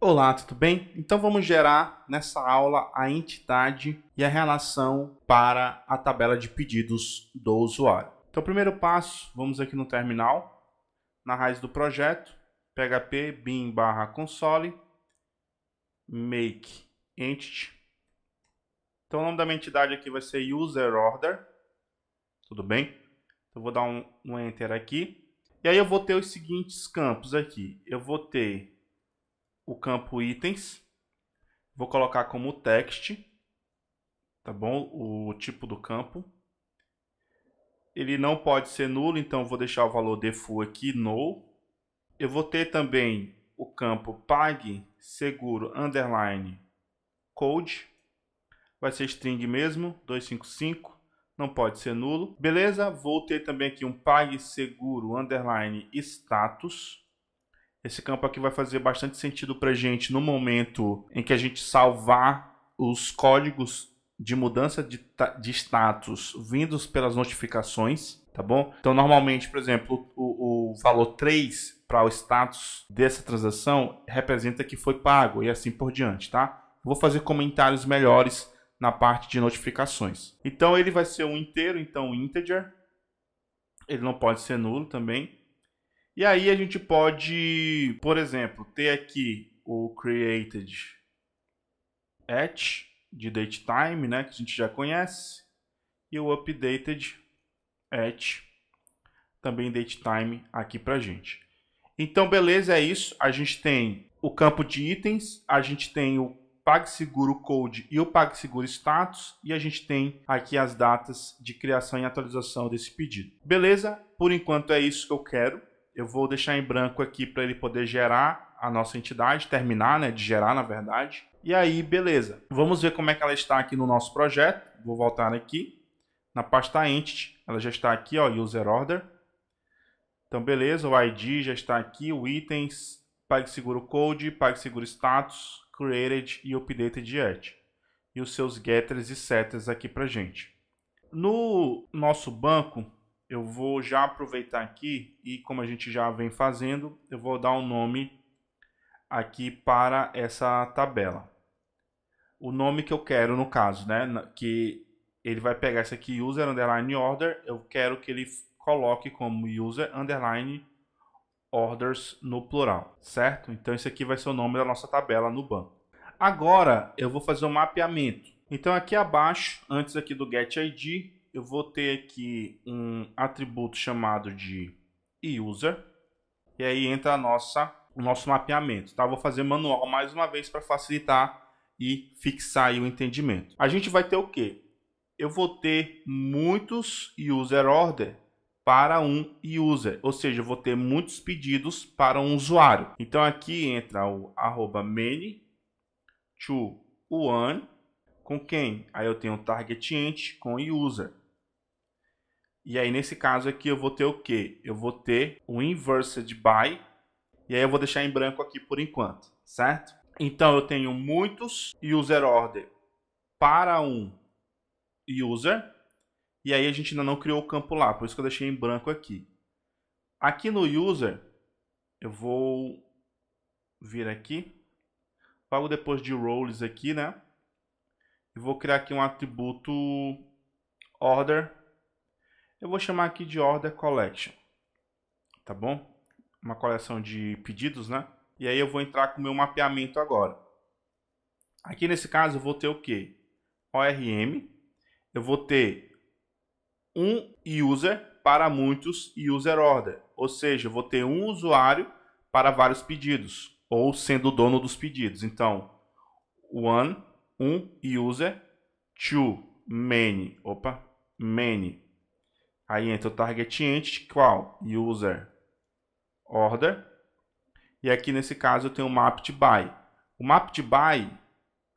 Olá, tudo bem? Então vamos gerar nessa aula a entidade e a relação para a tabela de pedidos do usuário. Então, primeiro passo, vamos aqui no terminal, na raiz do projeto, php bin barra console, make entity. Então, o nome da minha entidade aqui vai ser user order, tudo bem? Então, eu vou dar um, um enter aqui. E aí eu vou ter os seguintes campos aqui. Eu vou ter o campo itens, vou colocar como text, tá bom? O tipo do campo. Ele não pode ser nulo, então vou deixar o valor default aqui, no. Eu vou ter também o campo pague seguro underline code. Vai ser string mesmo, 255, não pode ser nulo. Beleza? Vou ter também aqui um pague seguro underline status. Esse campo aqui vai fazer bastante sentido para gente no momento em que a gente salvar os códigos de mudança de, de status vindos pelas notificações, tá bom? Então, normalmente, por exemplo, o, o valor 3 para o status dessa transação representa que foi pago e assim por diante, tá? Vou fazer comentários melhores na parte de notificações. Então, ele vai ser um inteiro, então integer. Ele não pode ser nulo também. E aí a gente pode, por exemplo, ter aqui o created at de date time, né, que a gente já conhece, e o updated at também date time aqui para gente. Então, beleza, é isso. A gente tem o campo de itens, a gente tem o PagSeguro Code e o PagSeguro Status e a gente tem aqui as datas de criação e atualização desse pedido. Beleza? Por enquanto é isso que eu quero. Eu vou deixar em branco aqui para ele poder gerar a nossa entidade, terminar, né, de gerar, na verdade. E aí, beleza. Vamos ver como é que ela está aqui no nosso projeto. Vou voltar aqui na pasta Entity. Ela já está aqui, ó, User Order. Então, beleza, o ID já está aqui, o Itens, PagSeguro Code, PagSeguro Status, Created e Updated Yet. E os seus getters e setters aqui para gente. No nosso banco, eu vou já aproveitar aqui e como a gente já vem fazendo, eu vou dar um nome aqui para essa tabela. O nome que eu quero no caso, né, que ele vai pegar esse aqui user underline order, eu quero que ele coloque como user underline orders no plural, certo? Então esse aqui vai ser o nome da nossa tabela no banco. Agora eu vou fazer um mapeamento. Então aqui abaixo, antes aqui do get id, eu vou ter aqui um atributo chamado de user. E aí entra a nossa, o nosso mapeamento. Tá? vou fazer manual mais uma vez para facilitar e fixar o entendimento. A gente vai ter o quê? Eu vou ter muitos user order para um user, ou seja, eu vou ter muitos pedidos para um usuário. Então aqui entra o arroba many to one com quem? Aí eu tenho target ent com user. E aí, nesse caso aqui, eu vou ter o quê? Eu vou ter o inverted by, e aí eu vou deixar em branco aqui por enquanto, certo? Então, eu tenho muitos user order para um user, e aí a gente ainda não criou o campo lá, por isso que eu deixei em branco aqui. Aqui no user, eu vou vir aqui, logo depois de roles aqui, né? E vou criar aqui um atributo order eu vou chamar aqui de Order Collection, tá bom? Uma coleção de pedidos, né? E aí eu vou entrar com o meu mapeamento agora. Aqui nesse caso eu vou ter o que? ORM, eu vou ter um user para muitos user order, ou seja, eu vou ter um usuário para vários pedidos, ou sendo o dono dos pedidos. Então, one, um user, two, many, opa, many, Aí entra o target ent, qual? User order. E aqui nesse caso eu tenho o map de by. O map de by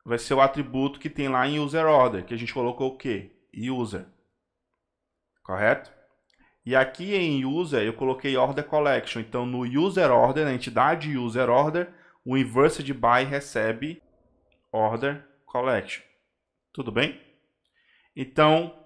vai ser o atributo que tem lá em user order, que a gente colocou o quê? User. Correto? E aqui em user eu coloquei order collection. Então no user order, na entidade user order, o inverse de by recebe order collection. Tudo bem? Então,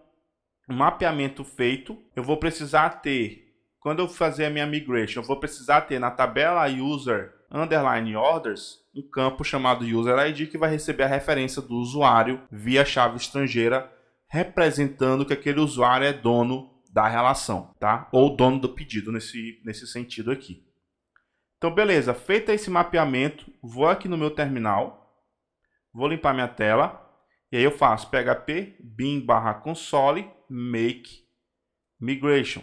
mapeamento feito, eu vou precisar ter, quando eu fazer a minha migration, eu vou precisar ter na tabela user underline orders um campo chamado user ID que vai receber a referência do usuário via chave estrangeira, representando que aquele usuário é dono da relação, tá? Ou dono do pedido nesse, nesse sentido aqui. Então, beleza, feito esse mapeamento, vou aqui no meu terminal, vou limpar minha tela e aí eu faço php bin barra console make migration.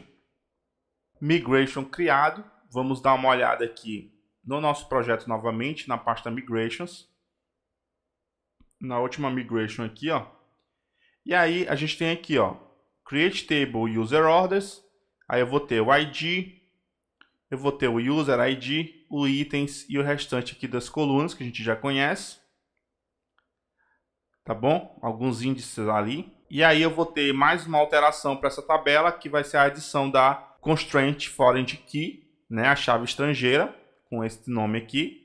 Migration criado. Vamos dar uma olhada aqui no nosso projeto novamente, na pasta migrations. Na última migration aqui, ó. E aí a gente tem aqui, ó, create table user orders. Aí eu vou ter o ID, eu vou ter o user ID, o itens e o restante aqui das colunas que a gente já conhece tá bom? Alguns índices ali. E aí eu vou ter mais uma alteração para essa tabela, que vai ser a adição da constraint foreign key, né, a chave estrangeira, com esse nome aqui,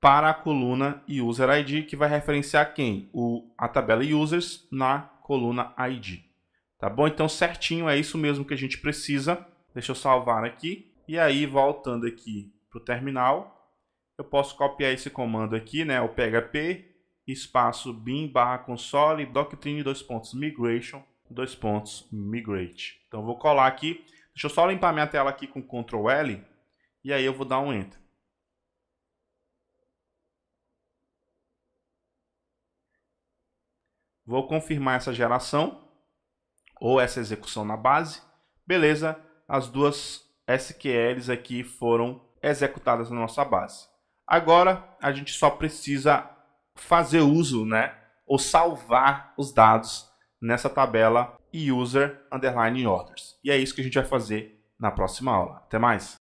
para a coluna user ID, que vai referenciar quem? O, a tabela users na coluna ID. Tá bom? Então certinho é isso mesmo que a gente precisa. Deixa eu salvar aqui. E aí voltando aqui para o terminal, eu posso copiar esse comando aqui, né, o php espaço bin barra console, doctrine, dois pontos, migration, dois pontos, migrate. Então, vou colar aqui. Deixa eu só limpar minha tela aqui com Ctrl L e aí eu vou dar um Enter. Vou confirmar essa geração ou essa execução na base. Beleza, as duas SQLs aqui foram executadas na nossa base. Agora, a gente só precisa fazer uso, né, ou salvar os dados nessa tabela user underline orders. E é isso que a gente vai fazer na próxima aula. Até mais!